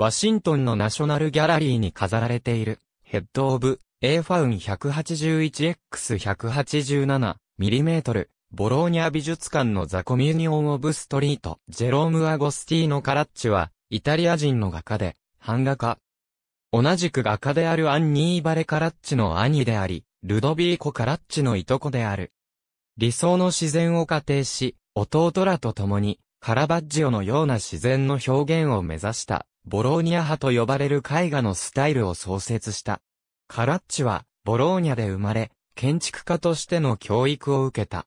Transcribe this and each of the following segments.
ワシントンのナショナルギャラリーに飾られている、ヘッドオブ、A ファウン 181X187mm、ボローニャ美術館のザ・コミュニオン・オブ・ストリート、ジェローム・アゴスティーノ・カラッチは、イタリア人の画家で、版画家。同じく画家であるアンニーバレ・カラッチの兄であり、ルドビーコ・カラッチのいとこである。理想の自然を仮定し、弟らと共に、カラバッジオのような自然の表現を目指したボローニャ派と呼ばれる絵画のスタイルを創設した。カラッチは、ボローニャで生まれ、建築家としての教育を受けた。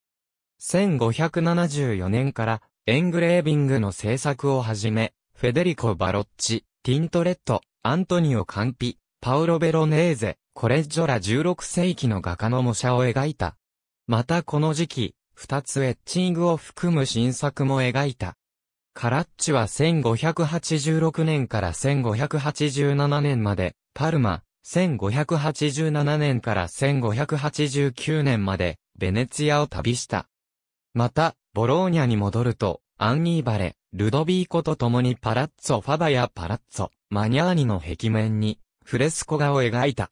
1574年からエングレービングの制作をはじめ、フェデリコ・バロッチ、ティントレット、アントニオ・カンピ、パウロ・ベロネーゼ、コレッジョラ16世紀の画家の模写を描いた。またこの時期、二つエッチングを含む新作も描いた。カラッチは1586年から1587年まで、パルマ、1587年から1589年まで、ベネツィアを旅した。また、ボローニャに戻ると、アンニーバレ、ルドビーコと共にパラッツォ・ファバやパラッツォ、マニャーニの壁面に、フレスコ画を描いた。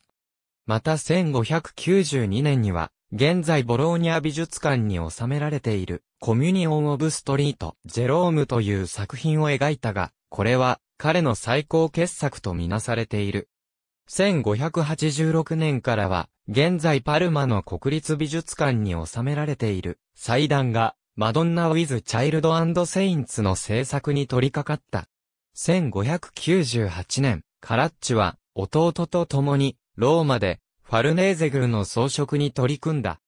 また1592年には、現在ボローニャ美術館に収められている、コミュニオン・オブ・ストリート、ジェロームという作品を描いたが、これは、彼の最高傑作とみなされている。1586年からは、現在パルマの国立美術館に収められている、祭壇が、マドンナ・ウィズ・チャイルド・セインツの制作に取り掛かった。1598年、カラッチは、弟と共に、ローマで、ファルネーゼルの装飾に取り組んだ。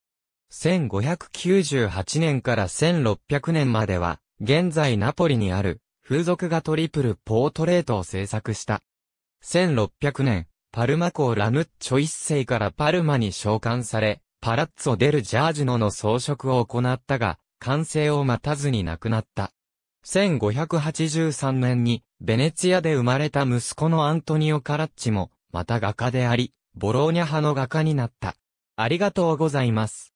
1598年から1600年までは、現在ナポリにある、風俗画トリプルポートレートを制作した。1600年、パルマ公ラヌッチョ一世からパルマに召喚され、パラッツォ・デル・ジャージノの装飾を行ったが、完成を待たずに亡くなった。1583年に、ベネツィアで生まれた息子のアントニオ・カラッチも、また画家であり、ボローニャ派の画家になった。ありがとうございます。